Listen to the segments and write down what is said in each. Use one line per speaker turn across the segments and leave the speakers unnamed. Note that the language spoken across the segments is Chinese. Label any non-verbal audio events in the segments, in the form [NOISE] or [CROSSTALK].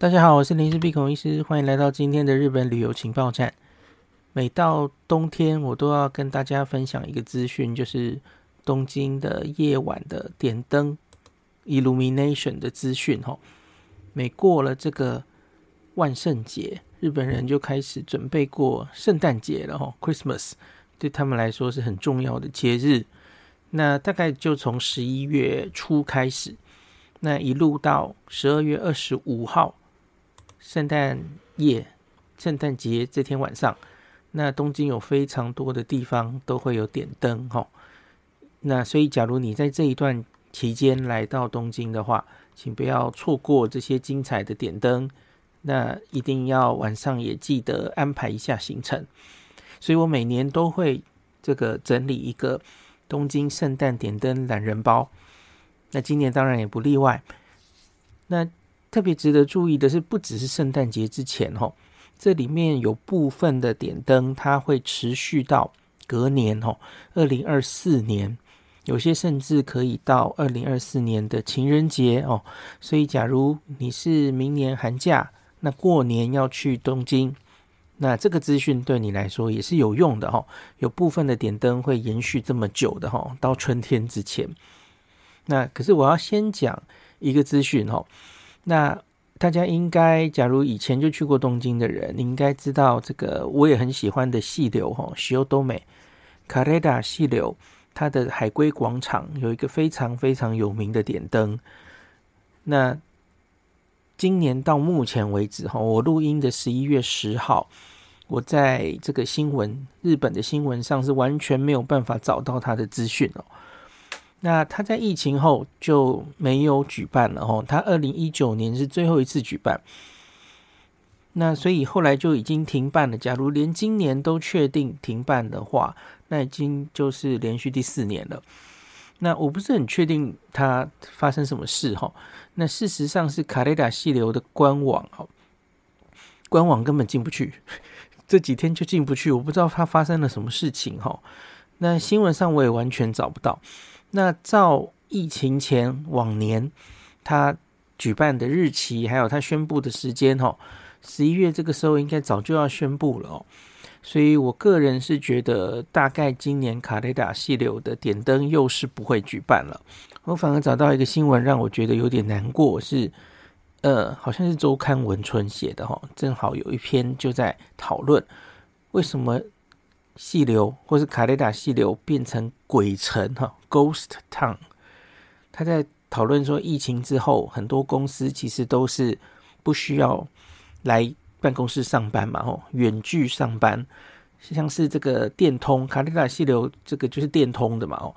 大家好，我是林氏鼻孔医师，欢迎来到今天的日本旅游情报站。每到冬天，我都要跟大家分享一个资讯，就是东京的夜晚的点灯 （Illumination） 的资讯。哈，每过了这个万圣节，日本人就开始准备过圣诞节了。哈，Christmas 对他们来说是很重要的节日。那大概就从十一月初开始，那一路到十二月二十五号。圣诞夜、圣诞节这天晚上，那东京有非常多的地方都会有点灯哈。那所以，假如你在这一段期间来到东京的话，请不要错过这些精彩的点灯。那一定要晚上也记得安排一下行程。所以我每年都会这个整理一个东京圣诞点灯懒人包，那今年当然也不例外。那。特别值得注意的是，不只是圣诞节之前哦，这里面有部分的点灯，它会持续到隔年哦，二零二四年，有些甚至可以到二零二四年的情人节哦。所以，假如你是明年寒假，那过年要去东京，那这个资讯对你来说也是有用的哈。有部分的点灯会延续这么久的哈，到春天之前。那可是我要先讲一个资讯哈。那大家应该，假如以前就去过东京的人，你应该知道这个，我也很喜欢的细流哈，西多美卡雷达细流，它的海龟广场有一个非常非常有名的点灯。那今年到目前为止哈，我录音的十一月十号，我在这个新闻日本的新闻上是完全没有办法找到它的资讯哦。那他在疫情后就没有举办了哦，他二零一九年是最后一次举办，那所以后来就已经停办了。假如连今年都确定停办的话，那已经就是连续第四年了。那我不是很确定他发生什么事哈。那事实上是卡雷达溪流的官网哦，官网根本进不去，[LAUGHS] 这几天就进不去，我不知道他发生了什么事情哈。那新闻上我也完全找不到。那照疫情前往年，他举办的日期，还有他宣布的时间，哦，十一月这个时候应该早就要宣布了哦。所以我个人是觉得，大概今年卡雷达溪流的点灯又是不会举办了。我反而找到一个新闻，让我觉得有点难过，是呃，好像是周刊文春写的哈，正好有一篇就在讨论为什么。细流，或是卡雷达细流变成鬼城哈，Ghost Town。他在讨论说，疫情之后，很多公司其实都是不需要来办公室上班嘛，哦，远距上班。像是这个电通，卡雷达细流这个就是电通的嘛，哦，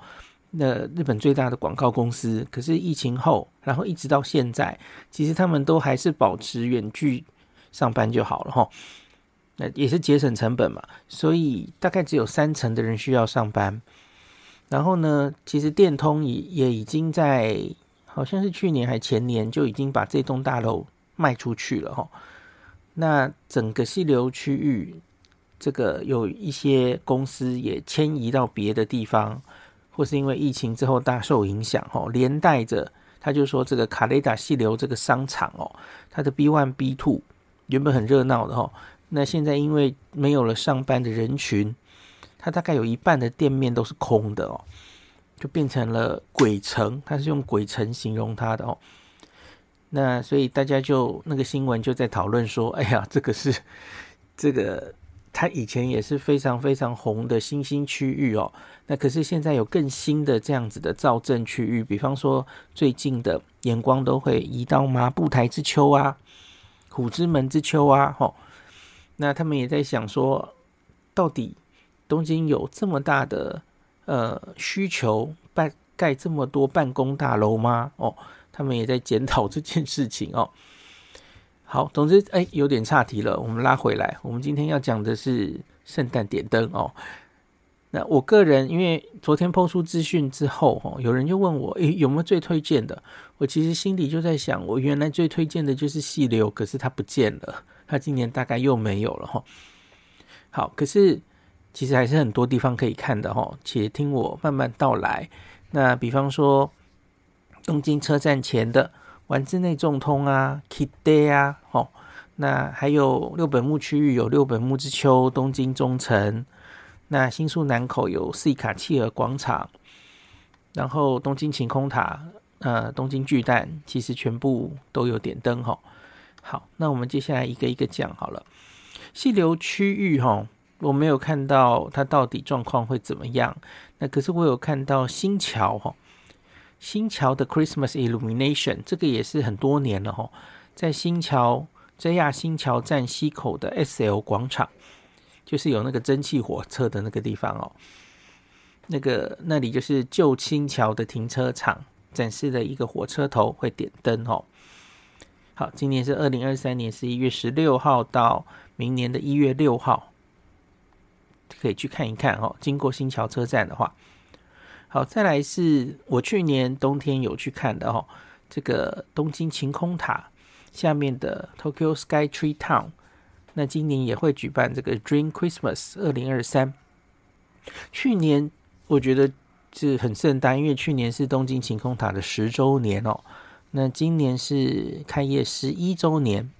那日本最大的广告公司。可是疫情后，然后一直到现在，其实他们都还是保持远距上班就好了，哈。也是节省成本嘛，所以大概只有三成的人需要上班。然后呢，其实电通也也已经在好像是去年还前年就已经把这栋大楼卖出去了哈。那整个溪流区域，这个有一些公司也迁移到别的地方，或是因为疫情之后大受影响哈，连带着他就说这个卡雷达溪流这个商场哦，它的 B One B Two 原本很热闹的吼。那现在因为没有了上班的人群，它大概有一半的店面都是空的哦，就变成了鬼城。它是用鬼城形容它的哦。那所以大家就那个新闻就在讨论说：哎呀，这个是这个它以前也是非常非常红的新兴区域哦。那可是现在有更新的这样子的造镇区域，比方说最近的眼光都会移到麻布台之丘啊、虎之门之丘啊，吼。那他们也在想说，到底东京有这么大的呃需求，办盖这么多办公大楼吗？哦，他们也在检讨这件事情哦。好，总之哎，有点岔题了，我们拉回来。我们今天要讲的是圣诞点灯哦。那我个人，因为昨天抛出资讯之后，哦，有人就问我，哎，有没有最推荐的？我其实心里就在想，我原来最推荐的就是细流，可是它不见了，它今年大概又没有了，哈。好，可是其实还是很多地方可以看的，哈。且听我慢慢道来。那比方说，东京车站前的丸之内重通啊 k i d a 啊，哈，那还有六本木区域有六本木之秋、东京中城。那新宿南口有西卡契尔广场，然后东京晴空塔、呃东京巨蛋，其实全部都有点灯哈。好，那我们接下来一个一个讲好了。溪流区域哈，我没有看到它到底状况会怎么样。那可是我有看到新桥哈，新桥的 Christmas Illumination 这个也是很多年了哈，在新桥 JR 新桥站西口的 SL 广场。就是有那个蒸汽火车的那个地方哦，那个那里就是旧青桥的停车场，展示了一个火车头会点灯哦。好，今年是二零二三年十一月十六号到明年的一月六号，可以去看一看哦。经过新桥车站的话，好，再来是我去年冬天有去看的哦，这个东京晴空塔下面的 Tokyo Skytree Town。那今年也会举办这个 Dream Christmas 二零二三。去年我觉得是很盛大，因为去年是东京晴空塔的十周年哦。那今年是开业十一周年。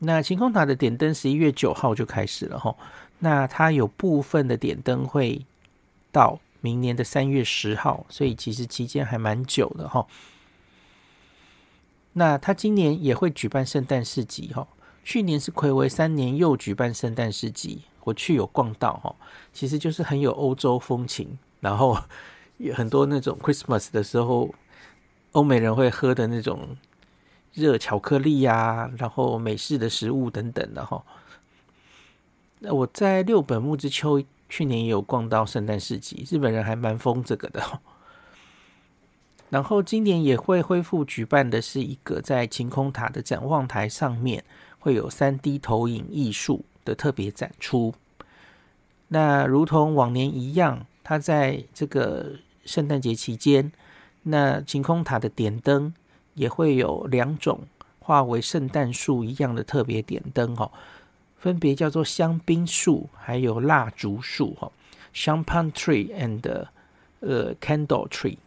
那晴空塔的点灯十一月九号就开始了哈。那它有部分的点灯会到明年的三月十号，所以其实期间还蛮久的哈。那他今年也会举办圣诞市集哈。去年是暌违三年又举办圣诞市集，我去有逛到哈，其实就是很有欧洲风情，然后 [LAUGHS] 很多那种 Christmas 的时候欧美人会喝的那种热巧克力呀，然后美式的食物等等的哈。那我在六本木之丘去年也有逛到圣诞市集，日本人还蛮疯这个的。[LAUGHS] 然后今年也会恢复举办的是一个在晴空塔的展望台上面。会有三 D 投影艺术的特别展出。那如同往年一样，它在这个圣诞节期间，那晴空塔的点灯也会有两种，化为圣诞树一样的特别点灯哦，分别叫做香槟树还有蜡烛树哈，Champagne Tree and 呃 Candle Tree。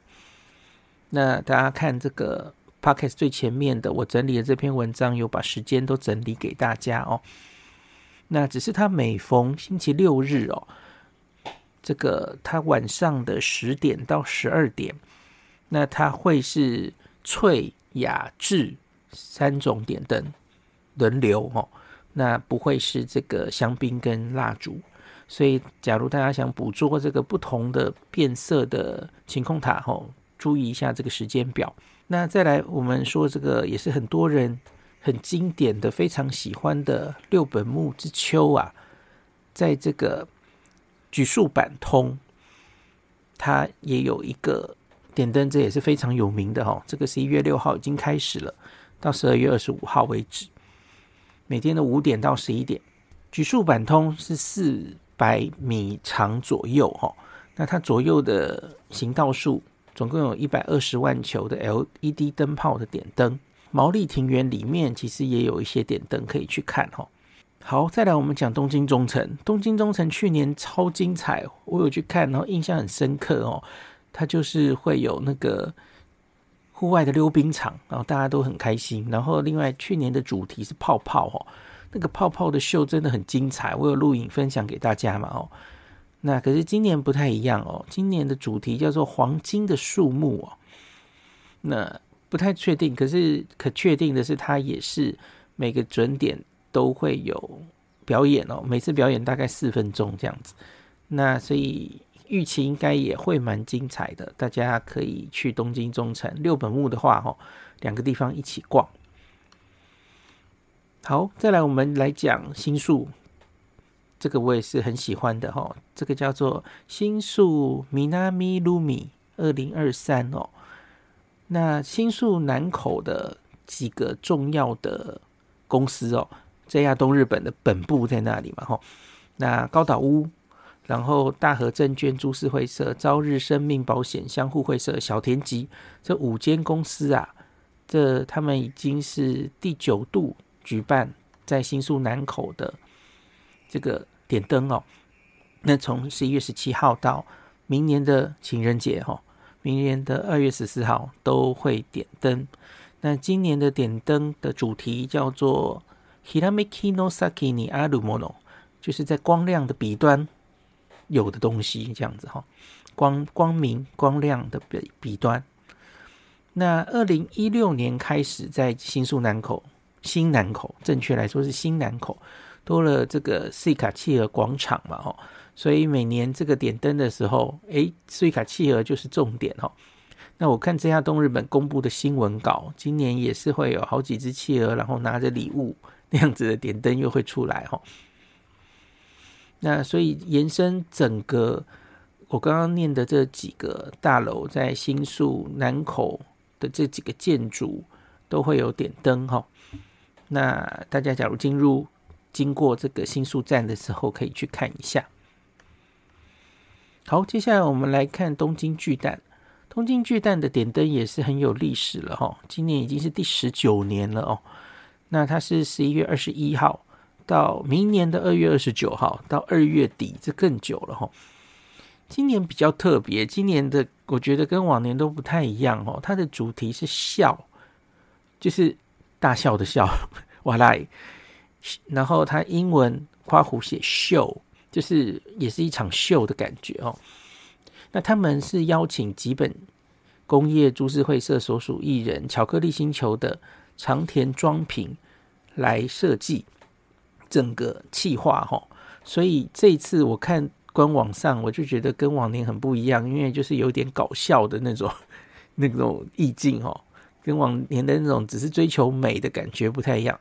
那大家看这个。Podcast 最前面的，我整理的这篇文章有把时间都整理给大家哦。那只是他每逢星期六日哦，这个他晚上的十点到十二点，那他会是翠雅致三种点灯轮流哦。那不会是这个香槟跟蜡烛。所以，假如大家想捕捉这个不同的变色的晴空塔哦，注意一下这个时间表。那再来，我们说这个也是很多人很经典的、非常喜欢的六本木之秋啊，在这个举树板通，它也有一个点灯，这也是非常有名的哈。这个十一月六号已经开始了，到十二月二十五号为止，每天的五点到十一点。举树板通是四百米长左右哈，那它左右的行道树。总共有一百二十万球的 LED 灯泡的点灯，毛利庭园里面其实也有一些点灯可以去看哦。好，再来我们讲东京中城。东京中城去年超精彩，我有去看，然后印象很深刻哦。它就是会有那个户外的溜冰场，然后大家都很开心。然后另外去年的主题是泡泡哦，那个泡泡的秀真的很精彩，我有录影分享给大家嘛哦。那可是今年不太一样哦，今年的主题叫做“黄金的树木”哦。那不太确定，可是可确定的是，它也是每个准点都会有表演哦。每次表演大概四分钟这样子，那所以预期应该也会蛮精彩的。大家可以去东京中城、六本木的话，哦，两个地方一起逛。好，再来我们来讲新宿。这个我也是很喜欢的哈，这个叫做新宿 l 米 m 米二零二三哦。那新宿南口的几个重要的公司哦这亚东日本的本部在那里嘛哈。那高岛屋，然后大和证券株式会社、朝日生命保险相互会社、小田急这五间公司啊，这他们已经是第九度举办在新宿南口的这个。点灯哦，那从十一月十七号到明年的情人节哈，明年的二月十四号都会点灯。那今年的点灯的主题叫做 “hiramikino sakini arumono”，就是在光亮的彼端有的东西这样子哈，光光明光亮的彼彼端。那二零一六年开始在新宿南口新南口，正确来说是新南口。多了这个睡卡契尔广场嘛吼，所以每年这个点灯的时候，哎，睡卡契尔就是重点哦。那我看这下东日本公布的新闻稿，今年也是会有好几只企鹅，然后拿着礼物那样子的点灯，又会出来吼。那所以延伸整个我刚刚念的这几个大楼，在新宿南口的这几个建筑都会有点灯哈。那大家假如进入。经过这个新宿站的时候，可以去看一下。好，接下来我们来看东京巨蛋。东京巨蛋的点灯也是很有历史了哦，今年已经是第十九年了哦。那它是十一月二十一号到明年的二月二十九号，到二月底，这更久了哈。今年比较特别，今年的我觉得跟往年都不太一样哦。它的主题是笑，就是大笑的笑，[LAUGHS] 哇啦！然后他英文花胡写秀，就是也是一场秀的感觉哦。那他们是邀请几本工业株式会社所属艺人巧克力星球的长田庄平来设计整个企划哈。所以这次我看官网上，我就觉得跟往年很不一样，因为就是有点搞笑的那种 [LAUGHS] 那种意境哦，跟往年的那种只是追求美的感觉不太一样。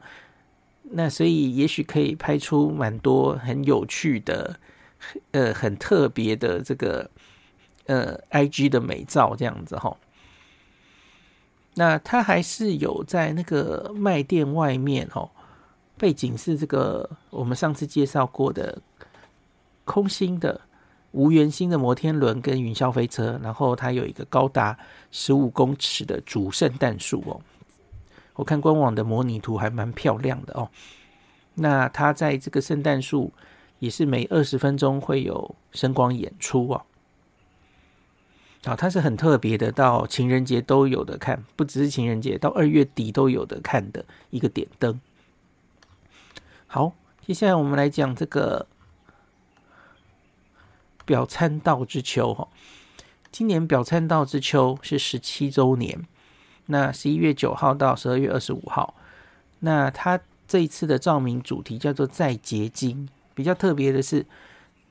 那所以，也许可以拍出蛮多很有趣的，呃，很特别的这个，呃，IG 的美照这样子哈。那他还是有在那个卖店外面哦，背景是这个我们上次介绍过的空心的无圆心的摩天轮跟云霄飞车，然后它有一个高达十五公尺的主圣诞树哦。我看官网的模拟图还蛮漂亮的哦。那它在这个圣诞树也是每二十分钟会有声光演出哦。啊，它是很特别的，到情人节都有的看，不只是情人节，到二月底都有的看的一个点灯。好，接下来我们来讲这个表参道之秋。今年表参道之秋是十七周年。那十一月九号到十二月二十五号，那它这一次的照明主题叫做再结晶。比较特别的是，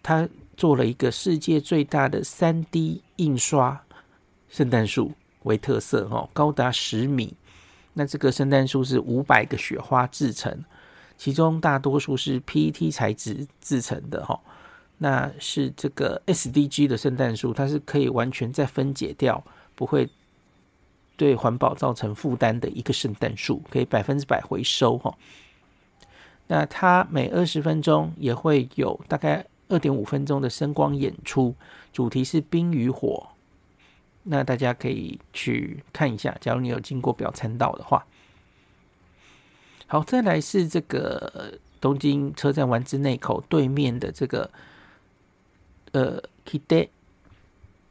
它做了一个世界最大的三 D 印刷圣诞树为特色，哦，高达十米。那这个圣诞树是五百个雪花制成，其中大多数是 PET 材质制成的，哈。那是这个 SDG 的圣诞树，它是可以完全再分解掉，不会。对环保造成负担的一个圣诞树，可以百分之百回收哈。那它每二十分钟也会有大概二点五分钟的声光演出，主题是冰与火。那大家可以去看一下，假如你有经过表参道的话。好，再来是这个东京车站丸之内口对面的这个呃 k i d e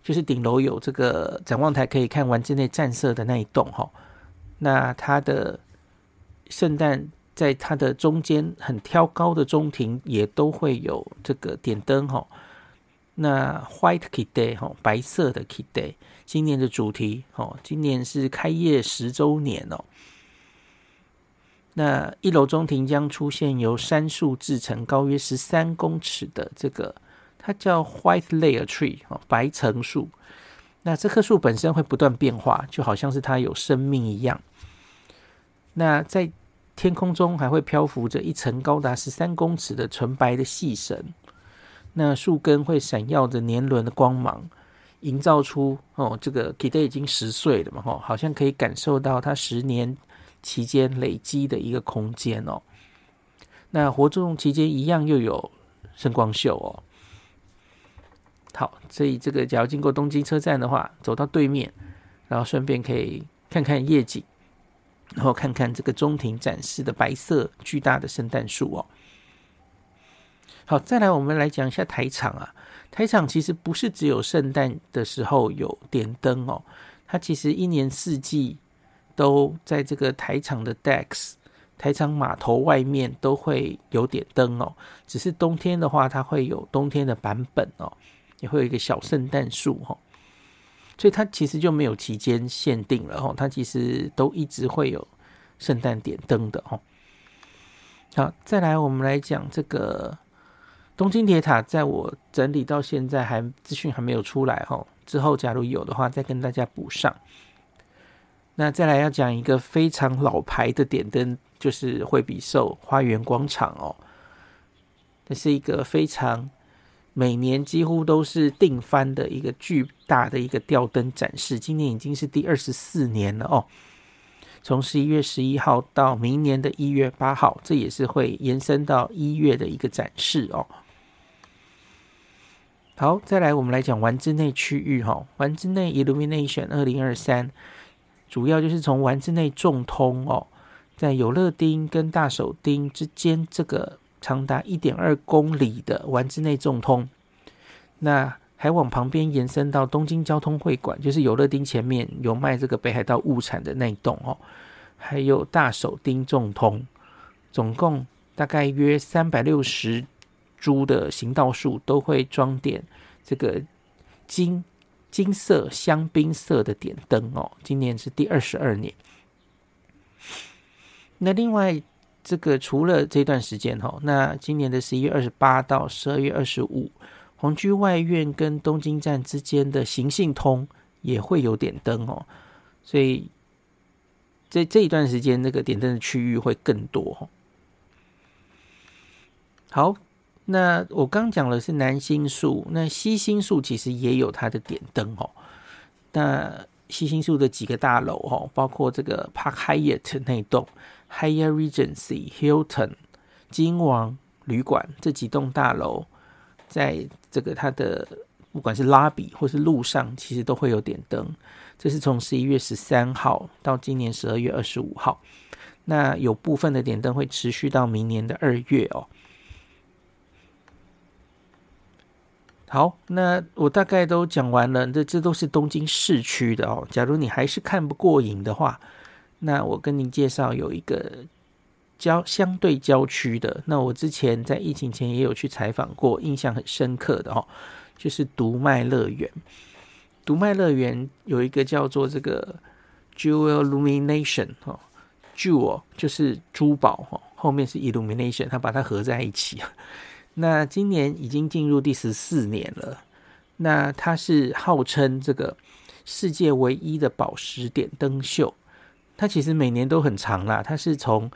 就是顶楼有这个展望台可以看完之内战色的那一栋哈，那它的圣诞在它的中间很挑高的中庭也都会有这个点灯哈。那 White k Day 哈，白色的 Kid Day，今年的主题哦，今年是开业十周年哦。那一楼中庭将出现由杉树制成、高约十三公尺的这个。它叫 White Layer Tree 哦，白层树。那这棵树本身会不断变化，就好像是它有生命一样。那在天空中还会漂浮着一层高达十三公尺的纯白的细绳。那树根会闪耀着年轮的光芒，营造出哦，这个 k i d 已经十岁了嘛，吼，好像可以感受到它十年期间累积的一个空间哦。那活动期间一样又有声光秀哦。好，所以这个，假如经过东京车站的话，走到对面，然后顺便可以看看夜景，然后看看这个中庭展示的白色巨大的圣诞树哦。好，再来我们来讲一下台场啊，台场其实不是只有圣诞的时候有点灯哦，它其实一年四季都在这个台场的 decks 台场码头外面都会有点灯哦，只是冬天的话，它会有冬天的版本哦。也会有一个小圣诞树哈，所以它其实就没有期间限定了哈，它其实都一直会有圣诞点灯的哈。好，再来我们来讲这个东京铁塔，在我整理到现在还资讯还没有出来哈，之后假如有的话再跟大家补上。那再来要讲一个非常老牌的点灯，就是惠比寿花园广场哦，这是一个非常。每年几乎都是定番的一个巨大的一个吊灯展示，今年已经是第二十四年了哦。从十一月十一号到明年的一月八号，这也是会延伸到一月的一个展示哦。好，再来我们来讲丸之内区域哈，丸之内 Illumination 二零二三，主要就是从丸之内重通哦，在有乐町跟大手町之间这个。长达一点二公里的丸之内纵通，那还往旁边延伸到东京交通会馆，就是有乐町前面有卖这个北海道物产的那一栋哦，还有大手町纵通，总共大概约三百六十株的行道树都会装点这个金金色、香槟色的点灯哦，今年是第二十二年。那另外。这个除了这段时间哦，那今年的十一月二十八到十二月二十五，红居外苑跟东京站之间的行性通也会有点灯哦，所以在这一段时间，那个点灯的区域会更多。好，那我刚讲的是南星宿，那西星宿其实也有它的点灯哦，那。西星树的几个大楼哦，包括这个 Park Hyatt 那栋 Hyatt Regency Hilton 金王旅馆这几栋大楼，在这个它的不管是拉比或是路上，其实都会有点灯。这是从十一月十三号到今年十二月二十五号，那有部分的点灯会持续到明年的二月哦。好，那我大概都讲完了。这这都是东京市区的哦。假如你还是看不过瘾的话，那我跟您介绍有一个郊相对郊区的。那我之前在疫情前也有去采访过，印象很深刻的哦，就是读卖乐园。读卖乐园有一个叫做这个 Jewel Illumination 哈，Jewel 就是珠宝哈，后面是 Illumination，它把它合在一起。那今年已经进入第十四年了。那它是号称这个世界唯一的宝石点灯秀。它其实每年都很长啦，它是从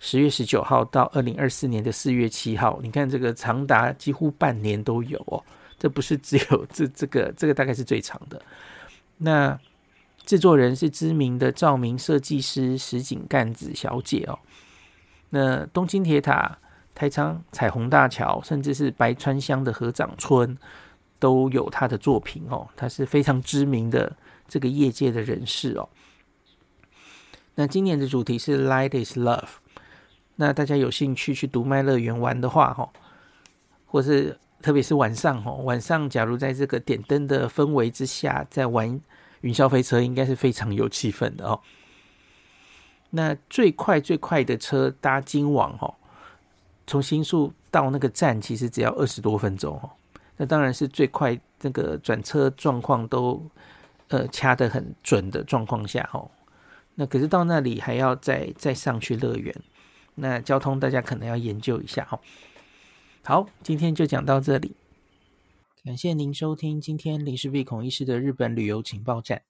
十月十九号到二零二四年的四月七号。你看这个长达几乎半年都有哦。这不是只有 [LAUGHS] 这这个这个大概是最长的。那制作人是知名的照明设计师石井干子小姐哦。那东京铁塔。台仓彩虹大桥，甚至是白川乡的河掌村，都有他的作品哦。他是非常知名的这个业界的人士哦。那今年的主题是 Light is Love。那大家有兴趣去读卖乐园玩的话，哈，或是特别是晚上，哈，晚上假如在这个点灯的氛围之下，在玩云霄飞车，应该是非常有气氛的哦。那最快最快的车搭金网，哈。从新宿到那个站其实只要二十多分钟哦，那当然是最快，那个转车状况都，呃掐得很准的状况下哦，那可是到那里还要再再上去乐园，那交通大家可能要研究一下哦。好，今天就讲到这里，感谢您收听今天林氏璧孔医师的日本旅游情报站，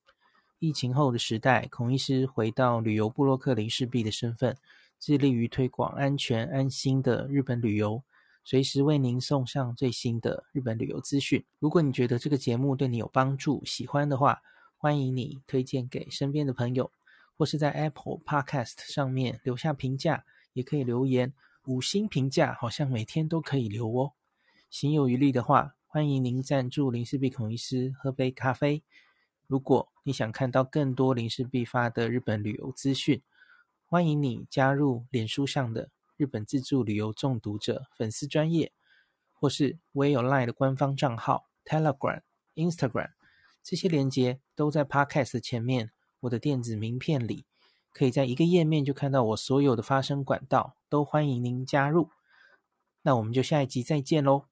疫情后的时代，孔医师回到旅游布洛克林氏璧的身份。致力于推广安全安心的日本旅游，随时为您送上最新的日本旅游资讯。如果你觉得这个节目对你有帮助、喜欢的话，欢迎你推荐给身边的朋友，或是在 Apple Podcast 上面留下评价，也可以留言五星评价，好像每天都可以留哦。行有余力的话，欢迎您赞助林氏必孔医师喝杯咖啡。如果你想看到更多林氏必发的日本旅游资讯，欢迎你加入脸书上的日本自助旅游中毒者粉丝专业，或是我也有 Line 的官方账号、Telegram、Instagram，这些连接都在 Podcast 前面我的电子名片里，可以在一个页面就看到我所有的发声管道。都欢迎您加入，那我们就下一集再见喽。